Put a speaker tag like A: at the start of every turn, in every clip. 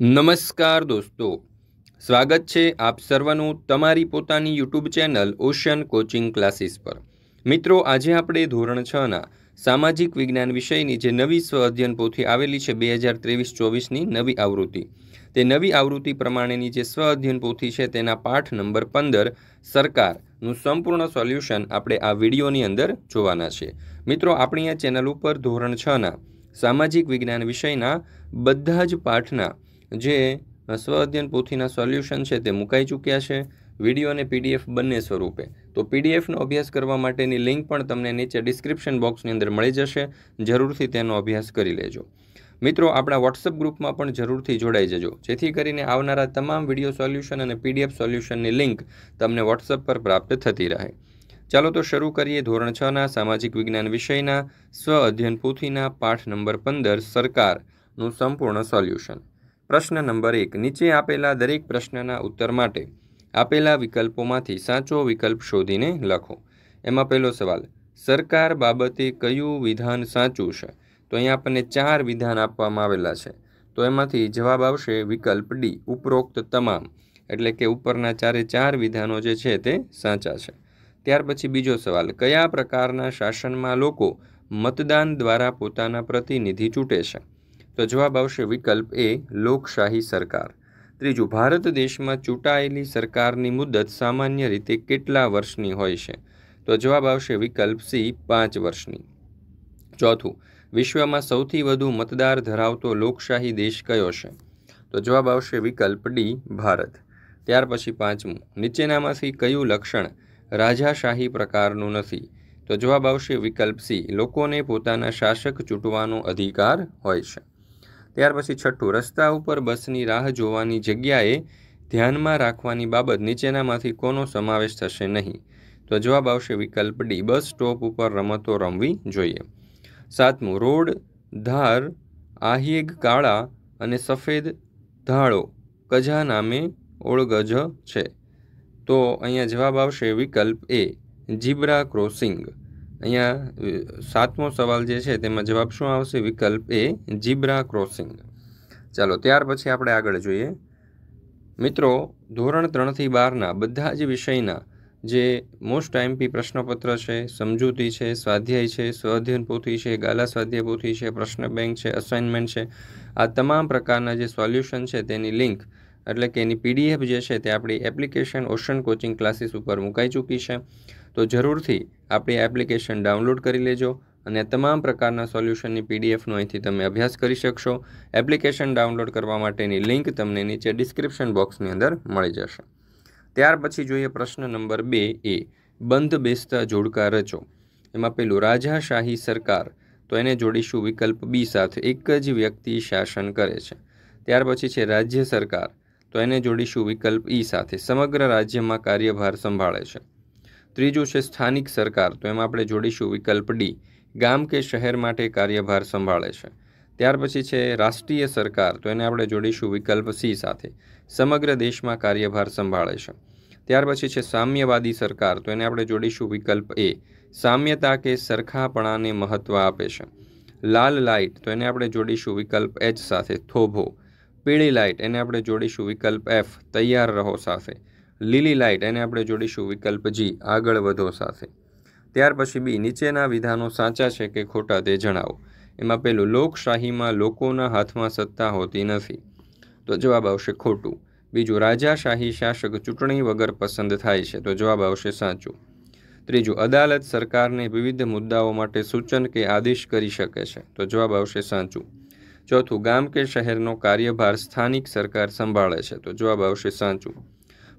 A: નમસ્કાર દોસ્તો સ્વાગત છે આપ સર્વનું તમારી પોતાની YouTube channel Ocean Coaching Classes પર મિત્રો આજે આપણે ધોરણ છ ના સામાજિક વિજ્ઞાન વિષયની જે નવી સ્વઅધ્યયન પોથી આવેલી છે બે હજાર ત્રેવીસ ચોવીસની નવી આવૃત્તિ તે નવી આવૃત્તિ પ્રમાણેની જે સ્વઅધ્યયન પોથી છે તેના પાઠ નંબર પંદર સરકારનું સંપૂર્ણ સોલ્યુશન આપણે આ વિડીયોની અંદર જોવાના છે મિત્રો આપણી આ ચેનલ ઉપર ધોરણ છના સામાજિક વિજ્ઞાન વિષયના બધા જ પાઠના જે સ્વ અધ્યયન પોથીના સોલ્યુશન છે તે મુકાઈ ચૂક્યા છે વિડીયો અને પીડીએફ બંને સ્વરૂપે તો પીડીએફનો અભ્યાસ કરવા માટેની લિંક પણ તમને નીચે ડિસ્ક્રિપ્શન બોક્સની અંદર મળી જશે જરૂરથી તેનો અભ્યાસ કરી લેજો મિત્રો આપણા વોટ્સઅપ ગ્રુપમાં પણ જરૂરથી જોડાઈ જજો જેથી કરીને આવનારા તમામ વિડીયો સોલ્યુશન અને પીડીએફ સોલ્યુશનની લિંક તમને વોટ્સઅપ પર પ્રાપ્ત થતી રહે ચાલો તો શરૂ કરીએ ધોરણ છ ના સામાજિક વિજ્ઞાન વિષયના સ્વ અધ્યયન પોથીના પાઠ નંબર પંદર સરકારનું સંપૂર્ણ સોલ્યુશન પ્રશ્ન નંબર એક નીચે આપેલા દરેક પ્રશ્નના ઉત્તર માટે આપેલા વિકલ્પોમાંથી સાચો વિકલ્પ શોધીને લખો એમાં પહેલો સવાલ સરકાર બાબતે કયું વિધાન સાચું છે તો અહીંયા આપણને ચાર વિધાન આપવામાં આવેલા છે તો એમાંથી જવાબ આવશે વિકલ્પ ડી ઉપરોક્ત તમામ એટલે કે ઉપરના ચારે ચાર વિધાનો જે છે તે સાચા છે ત્યાર પછી બીજો સવાલ કયા પ્રકારના શાસનમાં લોકો મતદાન દ્વારા પોતાના પ્રતિનિધિ ચૂંટે છે તો જવાબ આવશે વિકલ્પ એ લોકશાહી સરકાર ત્રીજું ભારત દેશમાં ચૂંટાયેલી સરકારની મુદત સામાન્ય રીતે કેટલા વર્ષની હોય છે તો જવાબ આવશે વિકલ્પ સી પાંચ વર્ષની ચોથું વિશ્વમાં સૌથી વધુ મતદાર ધરાવતો લોકશાહી દેશ કયો છે તો જવાબ આવશે વિકલ્પ ડી ભારત ત્યાર પછી પાંચમું નીચેનામાંથી કયું લક્ષણ રાજાશાહી પ્રકારનું નથી તો જવાબ આવશે વિકલ્પ સી લોકોને પોતાના શાસક ચૂંટવાનો અધિકાર હોય છે ત્યાર પછી છઠ્ઠું રસ્તા ઉપર બસની રાહ જોવાની જગ્યાએ ધ્યાનમાં રાખવાની બાબત નીચેનામાંથી કોનો સમાવેશ થશે નહીં તો જવાબ આવશે વિકલ્પ ડી બસ સ્ટોપ ઉપર રમતો રમવી જોઈએ સાતમું રોડ ધાર આહિયેગ કાળા અને સફેદ ધાળો કજા નામે ઓળગજ છે તો અહીંયા જવાબ આવશે વિકલ્પ એ જીબ્રા ક્રોસિંગ અહીંયા સાતમો સવાલ જે છે તેમાં જવાબ શું આવશે વિકલ્પ એ જીબ્રા ક્રોસિંગ ચાલો ત્યાર પછી આપણે આગળ જોઈએ મિત્રો ધોરણ ત્રણથી બારના બધા જ વિષયના જે મોસ્ટ આઈમપી પ્રશ્નપત્ર છે સમજૂતી છે સ્વાધ્યાય છે સ્વાધ્યન પોથી છે ગાલા સ્વાધ્યાય પોથી છે પ્રશ્ન બેંક છે અસાઇનમેન્ટ છે આ તમામ પ્રકારના જે સોલ્યુશન છે તેની લિંક એટલે કે એની પીડીએફ જે છે તે આપણી એપ્લિકેશન ઓશન કોચિંગ ક્લાસીસ ઉપર મુકાઈ ચૂકી છે તો જરૂરથી આપણી એપ્લિકેશન ડાઉનલોડ કરી લેજો અને તમામ પ્રકારના સોલ્યુશનની પીડીએફનો અહીંથી તમે અભ્યાસ કરી શકશો એપ્લિકેશન ડાઉનલોડ કરવા માટેની લિંક તમને નીચે ડિસ્ક્રિપ્શન બોક્સની અંદર મળી જશે ત્યાર પછી જોઈએ પ્રશ્ન નંબર બે એ બંધ બેસતા જોડકા રચો એમાં પેલું રાજાશાહી સરકાર તો એને જોડીશું વિકલ્પ બી સાથે એક જ વ્યક્તિ શાસન કરે છે ત્યાર પછી છે રાજ્ય સરકાર તો એને જોડીશું વિકલ્પ ઈ સાથે સમગ્ર રાજ્યમાં કાર્યભાર સંભાળે છે ત્રીજું છે સ્થાનિક સરકાર તો એમાં આપણે જોડીશું વિકલ્પ ડી ગામ કે શહેર માટે કાર્યભાર સંભાળે છે ત્યાર પછી છે રાષ્ટ્રીય સરકાર તો એને આપણે જોડીશું વિકલ્પ સી સાથે સમગ્ર દેશમાં કાર્યભાર સંભાળે છે ત્યાર પછી છે સામ્યવાદી સરકાર તો એને આપણે જોડીશું વિકલ્પ એ સામ્યતા કે સરખાપણાને મહત્ત્વ આપે છે લાલ લાઇટ તો એને આપણે જોડીશું વિકલ્પ એચ સાથે થોભો પીળી લાઇટ એને આપણે જોડીશું વિકલ્પ એફ તૈયાર રહો સાથે લીલી લાઇટ એને આપણે જોડીશું વિકલ્પ જી આગળ વધો સાથે ત્યાર પછી બી નીચેના વિધાનો સાચા છે કે ખોટા તે જણાવો એમાં પહેલું લોકશાહીમાં લોકોના હાથમાં સત્તા હોતી નથી તો જવાબ આવશે ખોટું બીજું રાજાશાહી શાસક ચૂંટણી વગર પસંદ થાય છે તો જવાબ આવશે સાચું ત્રીજું અદાલત સરકારને વિવિધ મુદ્દાઓ માટે સૂચન કે આદેશ કરી શકે છે તો જવાબ આવશે સાચું ચોથું ગામ કે શહેરનો કાર્યભાર સ્થાનિક સરકાર સંભાળે છે તો જવાબ આવશે સાચું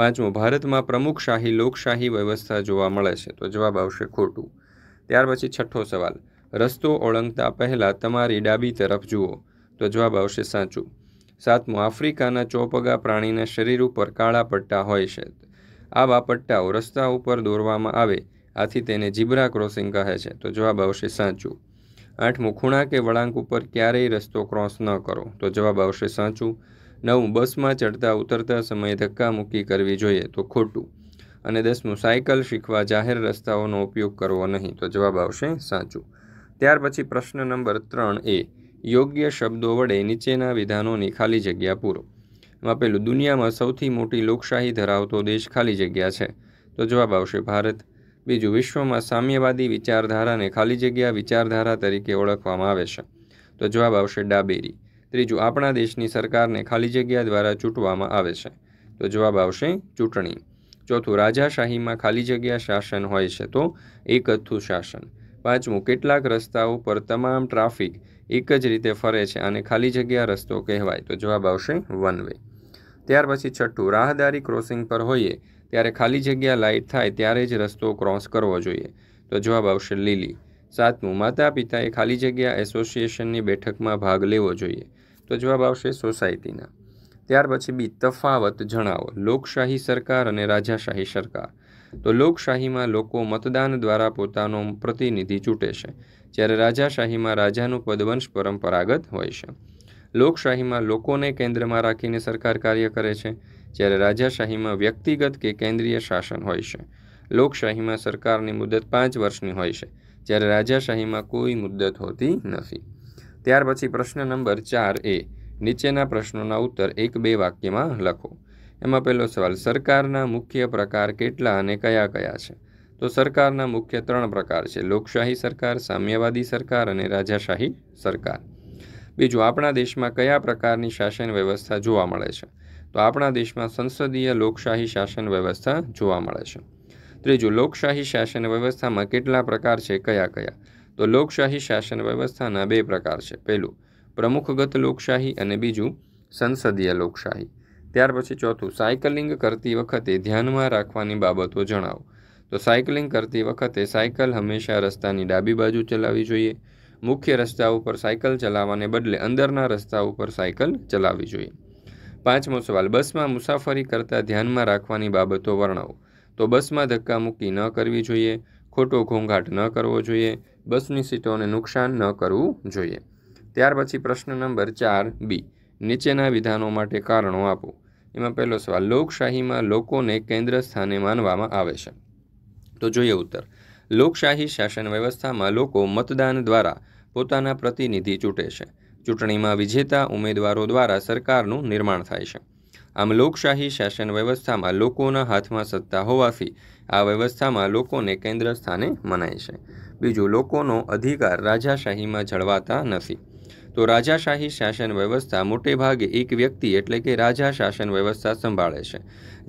A: પાંચમું ભારતમાં પ્રમુખશાહી લોકશાહી વ્યવસ્થા જોવા મળે છે તો જવાબ આવશે ખોટું ત્યાર પછી છઠ્ઠો સવાલ રસ્તો ઓળંગતા પહેલાં તમારી ડાબી તરફ જુઓ તો જવાબ આવશે સાચું સાતમું આફ્રિકાના ચોપગા પ્રાણીના શરીર ઉપર કાળા પટ્ટા હોય છે આવા પટ્ટાઓ રસ્તા ઉપર દોરવામાં આવે આથી તેને જીબ્રા ક્રોસિંગ કહે છે તો જવાબ આવશે સાચું આઠમું ખૂણા કે વળાંક ઉપર ક્યારેય રસ્તો ક્રોસ ન કરો તો જવાબ આવશે સાચું નવું બસમાં ચડતા ઉતરતા સમયે ધક્કામુક્કી કરવી જોઈએ તો ખોટું અને દસમું સાયકલ શીખવા જાહેર રસ્તાઓનો ઉપયોગ કરવો નહીં તો જવાબ આવશે સાચું ત્યાર પછી પ્રશ્ન નંબર ત્રણ એ યોગ્ય શબ્દો વડે નીચેના વિધાનોની ખાલી જગ્યા પૂરો એમાં દુનિયામાં સૌથી મોટી લોકશાહી ધરાવતો દેશ ખાલી જગ્યા છે તો જવાબ આવશે ભારત બીજું વિશ્વમાં સામ્યવાદી વિચારધારાને ખાલી જગ્યા વિચારધારા તરીકે ઓળખવામાં આવે છે તો જવાબ આવશે ડાબેરી ત્રીજું આપણા દેશની સરકારને ખાલી જગ્યા દ્વારા ચૂંટવામાં આવે છે તો જવાબ આવશે ચૂંટણી ચોથું રાજાશાહીમાં ખાલી જગ્યા શાસન હોય છે તો એકથું શાસન પાંચમું કેટલાક રસ્તાઓ પર તમામ ટ્રાફિક એક જ રીતે ફરે છે અને ખાલી જગ્યા રસ્તો કહેવાય તો જવાબ આવશે વન વે ત્યાર પછી છઠ્ઠું રાહદારી ક્રોસિંગ પર હોઈએ ત્યારે ખાલી જગ્યા લાઇટ થાય ત્યારે જ રસ્તો ક્રોસ કરવો જોઈએ તો જવાબ આવશે લીલી સાતમું માતા પિતાએ ખાલી જગ્યા એસોસિએશનની બેઠકમાં ભાગ લેવો જોઈએ તો જવાબ આવશે સોસાયટીના ત્યાર પછી બી તફાવત જણાવો લોકશાહી સરકાર અને રાજાશાહી સરકાર તો લોકશાહીમાં લોકો મતદાન દ્વારા પોતાનો પ્રતિનિધિ ચૂંટે છે જ્યારે રાજાશાહીમાં રાજાનું પદવંશ પરંપરાગત હોય છે લોકશાહીમાં લોકોને કેન્દ્રમાં રાખીને સરકાર કાર્ય કરે છે જ્યારે રાજાશાહીમાં વ્યક્તિગત કે કેન્દ્રીય શાસન હોય છે લોકશાહીમાં સરકારની મુદત પાંચ વર્ષની હોય છે જ્યારે રાજાશાહીમાં કોઈ મુદ્દત હોતી નથી ત્યાર પછી પ્રશ્ન નંબર ચાર એ નીચેના પ્રશ્નોના ઉત્તર એક બે વાક્યમાં લખો એમાં પહેલો સવાલ સરકારના મુખ્ય પ્રકાર કેટલા અને કયા કયા છે તો સરકારના મુખ્ય ત્રણ પ્રકાર છે લોકશાહી સરકાર સામ્યવાદી સરકાર અને રાજાશાહી સરકાર બીજું આપણા દેશમાં કયા પ્રકારની શાસન વ્યવસ્થા જોવા મળે છે તો આપણા દેશમાં સંસદીય લોકશાહી શાસન વ્યવસ્થા જોવા મળે છે ત્રીજું લોકશાહી શાસન વ્યવસ્થામાં કેટલા પ્રકાર છે કયા કયા તો લોકશાહી શાસન વ્યવસ્થાના બે પ્રકાર છે પહેલું પ્રમુખગત લોકશાહી અને બીજું સંસદીય લોકશાહી ત્યાર પછી ચોથું સાયકલિંગ કરતી વખતે ધ્યાનમાં રાખવાની બાબતો જણાવો તો સાયકલિંગ કરતી વખતે સાયકલ હંમેશા રસ્તાની ડાબી બાજુ ચલાવવી જોઈએ મુખ્ય રસ્તા ઉપર સાયકલ ચલાવવાને બદલે અંદરના રસ્તા ઉપર સાયકલ ચલાવવી જોઈએ પાંચમો સવાલ બસમાં મુસાફરી કરતાં ધ્યાનમાં રાખવાની બાબતો વર્ણવો તો બસમાં ધક્કા મૂકી ન કરવી જોઈએ ખોટો ઘોંઘાટ ન કરવો જોઈએ બસની સીટોને નુકસાન ન કરવું જોઈએ ત્યાર પછી પ્રશ્ન નંબર ચાર બી નીચેના વિધાનો માટે કારણો આપો એમાં પહેલો સવાલ લોકશાહીમાં લોકોને કેન્દ્ર સ્થાને માનવામાં આવે છે તો જોઈએ ઉત્તર લોકશાહી શાસન વ્યવસ્થામાં લોકો મતદાન દ્વારા પોતાના પ્રતિનિધિ ચૂંટે છે ચૂંટણીમાં વિજેતા ઉમેદવારો દ્વારા સરકારનું નિર્માણ થાય છે આમ લોકશાહી શાસન વ્યવસ્થામાં લોકોના હાથમાં સત્તા હોવાથી આ વ્યવસ્થામાં લોકોને કેન્દ્ર સ્થાને મનાય છે બીજું લોકોનો અધિકાર રાજાશાહીમાં જળવાતા નથી તો રાજાશાહી શાસન વ્યવસ્થા મોટે ભાગે એક વ્યક્તિ એટલે કે રાજા શાસન વ્યવસ્થા સંભાળે છે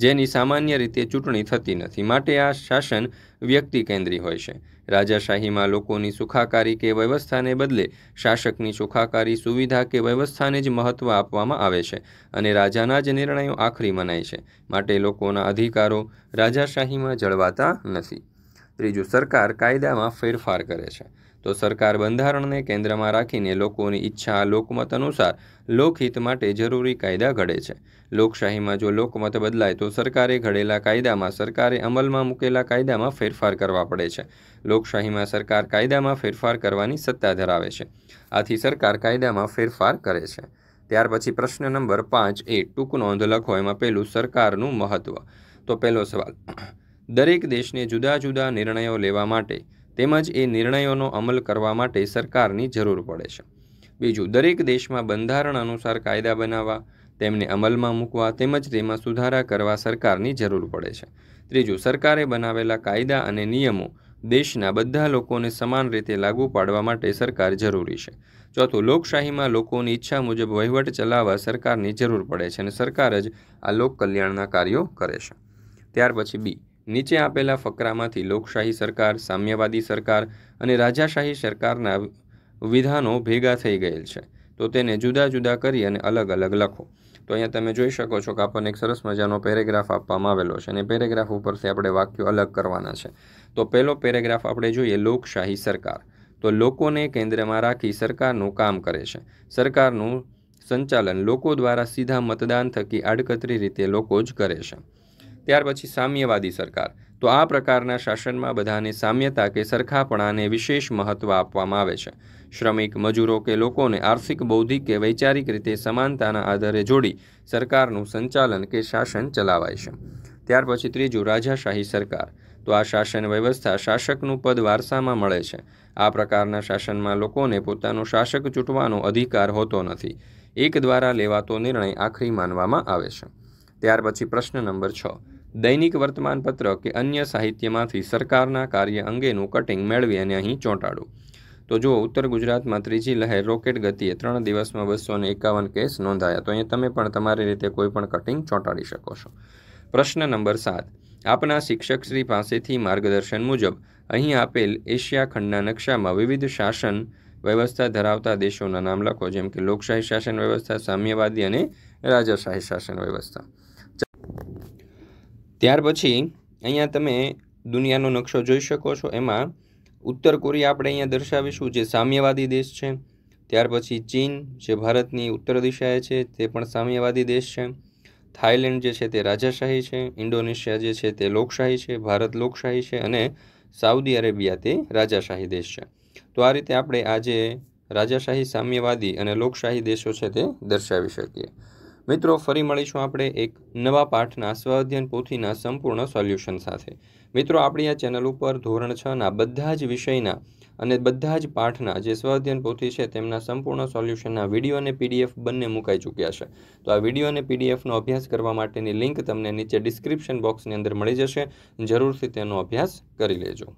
A: જેની સામાન્ય રીતે ચૂંટણી થતી નથી માટે આ શાસન વ્યક્તિ કેન્દ્રી હોય છે રાજાશાહીમાં લોકોની સુખાકારી કે વ્યવસ્થાને બદલે શાસકની સુખાકારી સુવિધા કે વ્યવસ્થાને જ મહત્ત્વ આપવામાં આવે છે અને રાજાના જ નિર્ણયો આખરી મનાય છે માટે લોકોના અધિકારો રાજાશાહીમાં જળવાતા નથી ત્રીજું સરકાર કાયદામાં ફેરફાર કરે છે તો સરકાર બંધારણને કેન્દ્રમાં રાખીને લોકોની ઈચ્છા લોકમત અનુસાર લોકહિત માટે જરૂરી કાયદા ઘડે છે લોકશાહીમાં જો લોકમત બદલાય તો સરકારે ઘડેલા કાયદામાં સરકારે અમલમાં મૂકેલા કાયદામાં ફેરફાર કરવા પડે છે લોકશાહીમાં સરકાર કાયદામાં ફેરફાર કરવાની સત્તા ધરાવે છે આથી સરકાર કાયદામાં ફેરફાર કરે છે ત્યાર પછી પ્રશ્ન નંબર પાંચ એ ટૂંક નોંધ લખો એમાં પહેલું સરકારનું મહત્ત્વ તો પહેલો સવાલ દરેક દેશને જુદા જુદા નિર્ણયો લેવા માટે તેમજ એ નિર્ણયોનો અમલ કરવા માટે સરકારની જરૂર પડે છે બીજું દરેક દેશમાં બંધારણ અનુસાર કાયદા બનાવવા તેમને અમલમાં મૂકવા તેમજ તેમાં સુધારા કરવા સરકારની જરૂર પડે છે ત્રીજું સરકારે બનાવેલા કાયદા અને નિયમો દેશના બધા લોકોને સમાન રીતે લાગુ પાડવા માટે સરકાર જરૂરી છે ચોથું લોકશાહીમાં લોકોની ઈચ્છા મુજબ વહીવટ ચલાવવા સરકારની જરૂર પડે છે અને સરકાર જ આ લોક કલ્યાણના કાર્યો કરે છે ત્યાર પછી બી નીચે આપેલા ફકરામાંથી લોકશાહી સરકાર સામ્યવાદી સરકાર અને રાજાશાહી સરકારના વિધાનો ભેગા થઈ ગયેલ છે તો તેને જુદા જુદા કરી અને અલગ અલગ લખો તો અહીંયા તમે જોઈ શકો છો કે આપણને એક સરસ મજાનો પેરેગ્રાફ આપવામાં આવેલો છે અને પેરેગ્રાફ ઉપરથી આપણે વાક્યો અલગ કરવાના છે તો પહેલો પેરેગ્રાફ આપણે જોઈએ લોકશાહી સરકાર તો લોકોને કેન્દ્રમાં રાખી સરકારનું કામ કરે છે સરકારનું સંચાલન લોકો દ્વારા સીધા મતદાન થકી આડકતરી રીતે લોકો જ કરે છે ત્યાર પછી સામ્યવાદી સરકાર તો આ પ્રકારના શાસનમાં બધાને સામ્યતા કે સરખાપણાને વિશેષ મહત્ત્વ આપવામાં આવે છે શ્રમિક મજૂરો કે લોકોને આર્થિક બૌદ્ધિક કે વૈચારિક રીતે સમાનતાના આધારે જોડી સરકારનું સંચાલન કે શાસન ચલાવાય છે ત્યાર પછી ત્રીજું રાજાશાહી સરકાર તો આ શાસન વ્યવસ્થા શાસકનું પદ વારસામાં મળે છે આ પ્રકારના શાસનમાં લોકોને પોતાનો શાસક ચૂંટવાનો અધિકાર હોતો નથી એક દ્વારા લેવાતો નિર્ણય આખરી માનવામાં આવે છે ત્યાર પછી પ્રશ્ન નંબર છ દૈનિક વર્તમાનપત્ર કે અન્ય સાહિત્યમાંથી સરકારના કાર્ય અંગેનું કટિંગ મેળવી અને અહીં ચોંટાડો તો જો ઉત્તર ગુજરાતમાં ત્રીજી લહેર રોકેટ ગતિએ ત્રણ દિવસમાં બસો એકાવન કેસ નોંધાયા તો અહીંયા તમે પણ તમારી રીતે કોઈ પણ કટિંગ ચોંટાડી શકો છો પ્રશ્ન નંબર સાત આપના શિક્ષકશ્રી પાસેથી માર્ગદર્શન મુજબ અહીં આપેલ એશિયા ખંડના નકશામાં વિવિધ શાસન વ્યવસ્થા ધરાવતા દેશોના નામ લખો જેમ કે લોકશાહી શાસન વ્યવસ્થા સામ્યવાદી અને રાજાશાહી શાસન વ્યવસ્થા ત્યાર પછી અહીંયા તમે દુનિયાનો નકશો જોઈ શકો છો એમાં ઉત્તર કોરિયા આપણે અહીંયા દર્શાવીશું જે સામ્યવાદી દેશ છે ત્યાર પછી ચીન જે ભારતની ઉત્તર દિશાએ છે તે પણ સામ્યવાદી દેશ છે થાઇલેન્ડ જે છે તે રાજાશાહી છે ઇન્ડોનેશિયા જે છે તે લોકશાહી છે ભારત લોકશાહી છે અને સાઉદી અરેબિયા તે રાજાશાહી દેશ છે તો આ રીતે આપણે આજે રાજાશાહી સામ્યવાદી અને લોકશાહી દેશો છે તે દર્શાવી શકીએ મિત્રો ફરી મળીશું આપણે એક નવા પાઠના સ્વાધ્યન પોથીના સંપૂર્ણ સોલ્યુશન સાથે મિત્રો આપણી આ ચેનલ ઉપર ધોરણ છના બધા જ વિષયના અને બધા જ પાઠના જે સ્વાધ્યન પોથી છે તેમના સંપૂર્ણ સોલ્યુશનના વિડીયો અને પીડીએફ બંને મુકાઈ ચૂક્યા છે તો આ વિડીયો અને પીડીએફનો અભ્યાસ કરવા માટેની લિંક તમને નીચે ડિસ્ક્રિપ્શન બોક્સની અંદર મળી જશે જરૂરથી તેનો અભ્યાસ કરી લેજો